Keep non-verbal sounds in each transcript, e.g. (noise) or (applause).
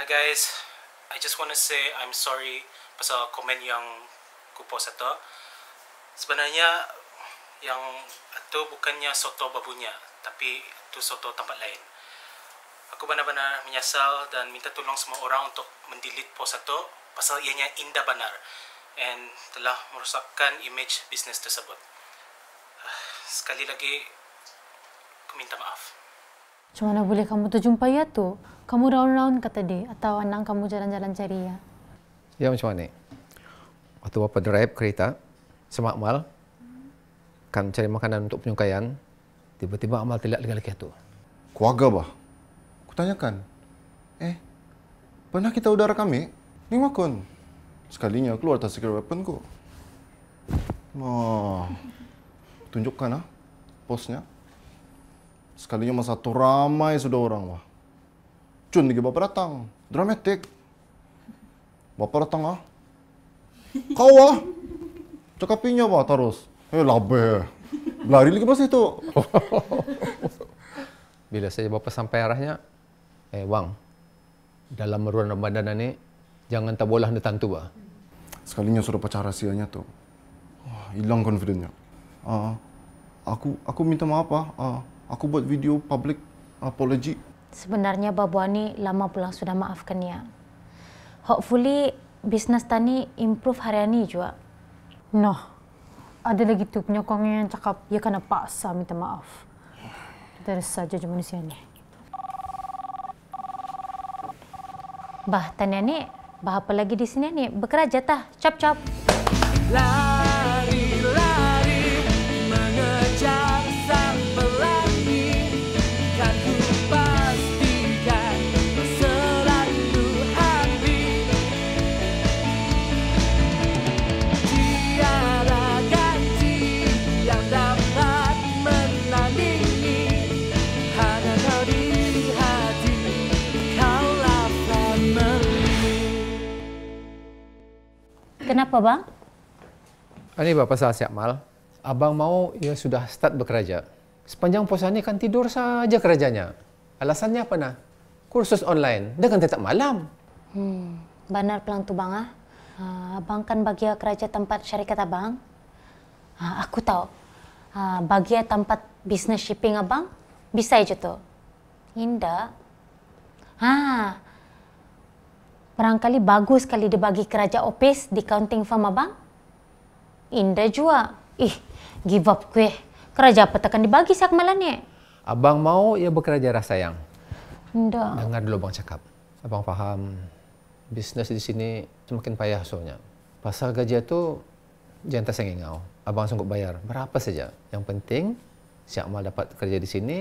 Hi guys, I just want to say I'm sorry pasal komen yang ku post ato. Sebenarnya yang itu bukannya soto babunya, tapi itu soto tempat lain. Aku benar-benar menyesal dan minta tolong semua orang untuk mendilit post itu pasal ianya indah benar and telah merosakkan image bisnes tersebut. (sighs) Sekali lagi, aku minta maaf. Cuma mana boleh kamu terjumpai Yato? Ya, kamu round-round kat tadi atau anang kamu jalan-jalan cari Ya Ya macam mana? Waktu bapa drive kereta, semak mal, kan cari makanan untuk penyukaian, tiba-tiba amal telak dengan lelaki tu. Keluarga bah? Aku tanyakan. Eh, pernah kita udara kami? Ni makun. Sekalinya keluar tak secret weapon ku. Oh, tunjukkan ah, posnya. Sekalinya masa tu ramai sudah orang wah. Cun lagi bapa datang, dramatik. Bapa datang ah, kau ah, cakapinya 삐녀봐 terus. 에 eh, 라베 lari lagi masa itu. (laughs) Bila saya bapa sampai arahnya, eh wang, dalam meruan Ramadan ini, jangan tak boleh datang tu. Bah. Sekalinya suruh pecah rahsianya tu, oh, hilang confidence-nya. Uh, ah, ah. aku aku minta maaf, ah. Uh, aku buat video public apology sebenarnya Babu Ani lama pulang sudah maafkan dia. Hopefully, bisnes Tani improve hari ini juga. No, ada lagi tu penyokongnya yang cakap dia kena paksa minta maaf. Terus saja je manusia ni. Bah, Tani Ani, bah apa lagi di sini ni? Bekerja tah, cap-cap. Love. Lah. Kenapa bang? Ini bapa saya siap mal. Abang mau ia sudah start bekerja. Sepanjang puasa ini kan tidur saja kerjanya. Alasannya apa nak? Kursus online. dengan tetap malam. Hmm, benar pelang tu bang ah. ah abang kan bagi kerja tempat syarikat abang. Ah, aku tahu. Ah, bagi tempat business shipping abang, bisa je tu. Indah. Ha, barangkali bagus kali dia bagi kerja office di counting firm abang. Indah juga. Ih, give up kue. Keraja apa takkan dibagi si Akmalan ni? Abang mau ia bekerja rasa sayang. Indah. Dengar dulu abang cakap. Abang faham bisnes di sini semakin payah soalnya. Pasal gaji tu jantas yang ingau. Abang sanggup bayar berapa saja. Yang penting si Akmal dapat kerja di sini,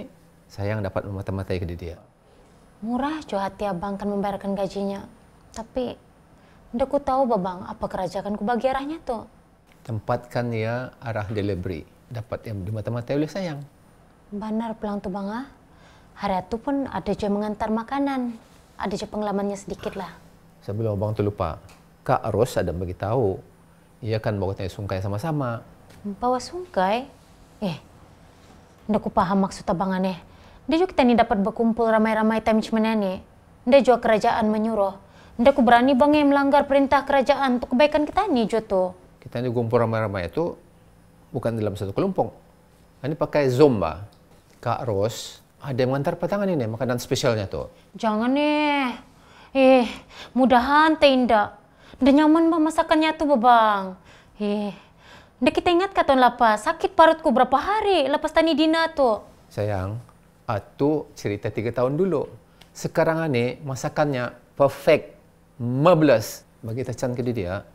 sayang dapat memata-matai ke dia. Murah jua hati abang kan membayarkan gajinya tapi ndak ku tahu babang apa kerajaan ku bagi arahnya tu. Tempatkan ia arah delivery dapat yang di mata-mata oleh sayang. Benar pulang tu bang ah. Hari itu pun ada je mengantar makanan. Ada je pengalamannya sedikit lah. Sebelum abang tu lupa, Kak Ros ada bagi tahu. Ia kan bawa tanya sungkai sama-sama. Bawa sungkai? Eh, ndak ku paham maksud abang aneh. Dia juga kita ni dapat berkumpul ramai-ramai time cuman ni. Dia juga kerajaan menyuruh. Nda ku berani bang yang melanggar perintah kerajaan untuk kebaikan kita ni jua tu. Kita ni kumpul ramai-ramai tu bukan dalam satu kelompok. Ini pakai zomba. Kak Ros, ada yang mengantar petangan ini makanan spesialnya tu. Jangan ni. Eh. eh, mudahan tak indah. Dan nyaman bang masakannya tu bang. Eh, Nda kita ingat kat tahun lepas, sakit parutku berapa hari lepas tani Dina tu. Sayang, atu cerita tiga tahun dulu. Sekarang ini masakannya perfect mablas bagi tacan ke dia. Ah?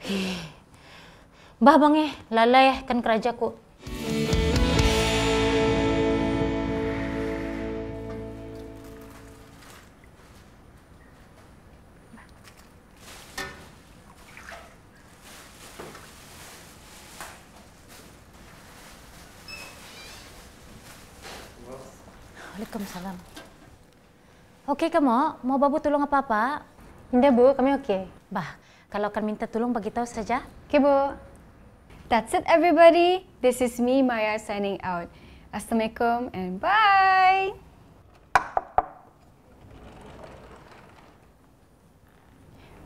(sighs) Bah bang eh, lalai eh. kan keraja ku. Waalaikumsalam. Okey ke, Mau babu tolong apa-apa? Indah, Bu. Kami okey. Bah, kalau akan minta tolong bagi tahu saja. Okey, Bu. That's it, everybody. This is me, Maya, signing out. Assalamualaikum and bye!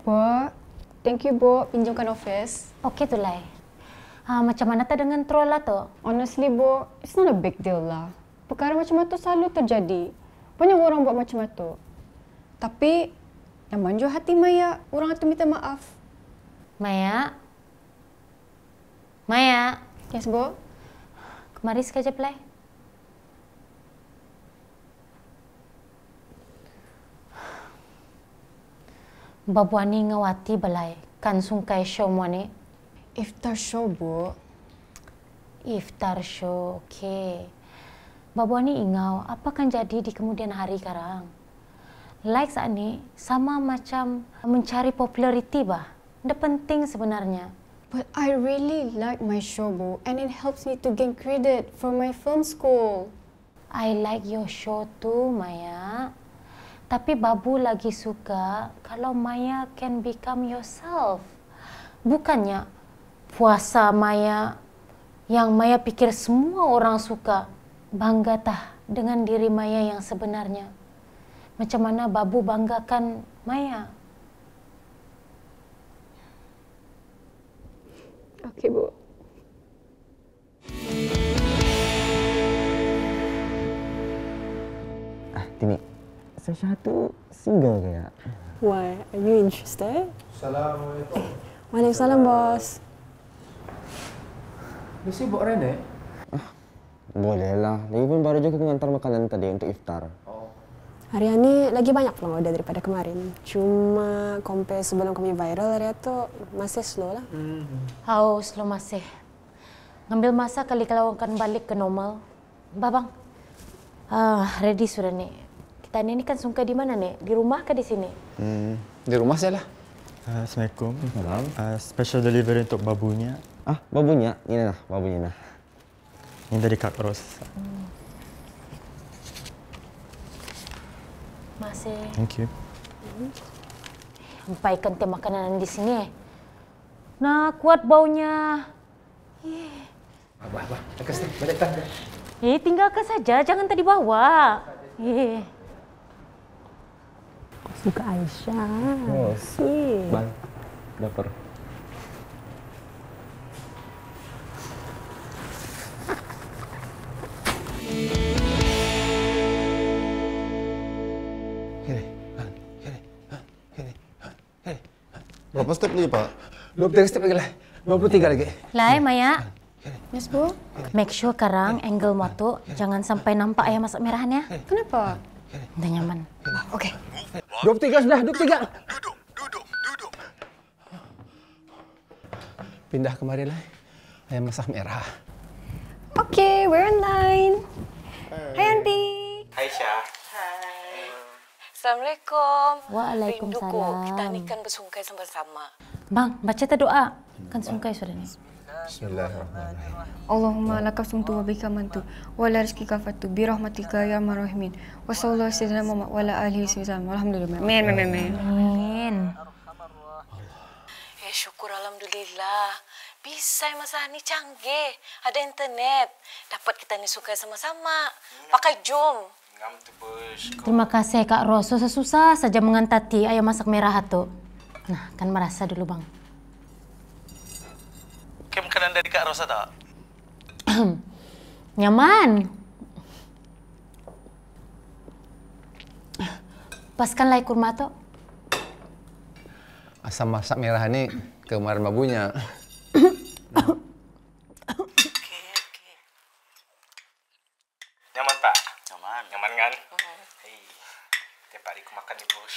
Bu, thank you bu pinjamkan office. Okey tu lah. Ha, macam mana tak dengan troll lah tu? Honestly bu, it's not a big deal lah. Perkara macam tu selalu terjadi. Banyak orang buat macam tu. Tapi yang manjur hati Maya, orang itu minta maaf. Maya? Maya? Yes, Bo? Kemari sekejap lah. Babu Ani ngawati balai kan sungkai show mu ni. Iftar show bu. Iftar show, okay. Babu Ani ingau apa akan jadi di kemudian hari sekarang? like saat ni sama macam mencari populariti bah. Tidak penting sebenarnya. But I really like my show, Bu, and it helps me to gain credit for my film school. I like your show too, Maya. Tapi Babu lagi suka kalau Maya can become yourself. Bukannya puasa Maya yang Maya pikir semua orang suka. Bangga tah dengan diri Maya yang sebenarnya. Macam mana Babu banggakan Maya. Okey, Bu. Ah, Tini. Sasha tu single ke ya? Why? Are you interested? Assalamualaikum. Waalaikumsalam, bos. Bisa buat rendah? Ah, bolehlah. Lagipun baru je aku hantar makanan tadi untuk iftar. Oh. Area ni lagi banyak peluang order daripada kemarin. Cuma compare sebelum kami viral, area tu masih slow lah. Hmm. Oh, slow masih. Ngambil masa kali kalau akan balik ke normal. Babang, ah, ready sudah ni. Kita ni kan sungka di mana ni? Di rumah ke di sini? Hmm. Di rumah saja lah. Uh, Assalamualaikum. Salam. Uh, ah, special delivery untuk babunya. Ah, babunya? Ini lah, babunya lah. Ini dari Kak Ros. Hmm. Masih. Thank you. Sampai hmm. kentir makanan di sini. Eh. Nah, kuat baunya. Eh. Abah, abah. Aku sini. Balik tak. Eh, tinggalkan saja. Jangan tadi bawa. Eh. suka Aisyah. Oh, Bang, dapur. Berapa step lagi, Pak? 23 step lagi lah. 23 lagi. Lai, eh, Maya. Yes, Bu. Make sure sekarang angle moto jangan sampai nampak ayam masak merahnya. Kenapa? Udah nyaman. Oke. Okay. 23 sudah, 23. Duduk, duduk, duduk. Pindah kemari, Lai. Ayam masak merah. Oke, okay, we're in line. Hai, Hai Auntie. Hai, Syah. Assalamualaikum. Waalaikumsalam. Rindu kok kita ni kan bersungkai sama-sama. Bang, baca tak doa? Kan sungkai sudah ni. Allahumma lakas sumtu wa bika mantu wa la rizki kafatu bi rahmatika ya marhamin. Wa sallallahu sayyidina Muhammad wa la alihi wasallam. Alhamdulillah. Amin amin amin. Amin. Eh syukur alhamdulillah. Bisa masa ni canggih. Ada internet. Dapat kita ni suka sama-sama. Pakai Zoom. Terima kasih Kak Ros. Susah, susah saja mengantati ayam masak merah tu. Nah, kan merasa dulu bang. Kem kanan dari Kak Ros tak? (clears throat) Nyaman. Pas kan lai kurma tu. Asam masak merah ni kemarin babunya. (clears throat) nah. Nyaman. Nyaman kan? Uh-huh. Hei, tiap hari aku makan di bos.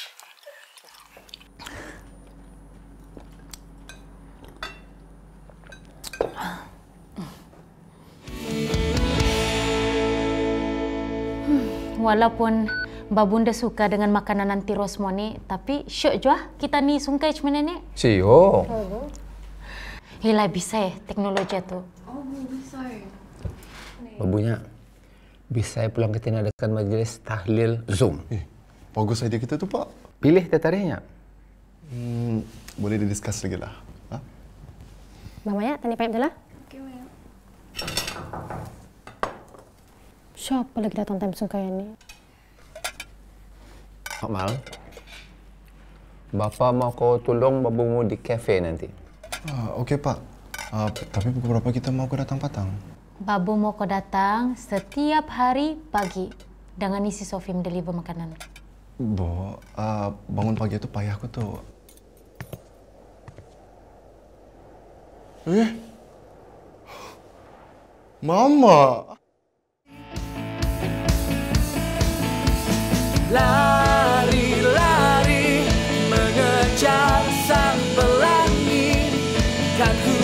Hmm, walaupun bunda suka dengan makanan nanti Rosmo tapi syok jua kita ni sungkai cuma nenek. Siyo. Hei lah bisa ya teknologi tu. Oh, bisa. Babunya. Oh, Bis saya pulang kita nak adakan majlis tahlil Zoom. Eh, bagus idea kita tu, Pak. Pilih tertariknya. Hmm, boleh di discuss lagi lah. Ha? Bang Maya, tanya payah betul lah. Okey, Maya. Siapa lagi datang time sungkaya ni? Pak Mal. Bapa mau kau tolong babumu di kafe nanti. Ah, Okey, Pak. Uh, tapi pukul berapa kita mau kau datang patang? Babu mau kau datang setiap hari pagi dengan isi sofi deliver makanan. Bo, uh, bangun pagi itu payah aku tu. Eh? Mama! Lari-lari mengejar sang pelangi kan ku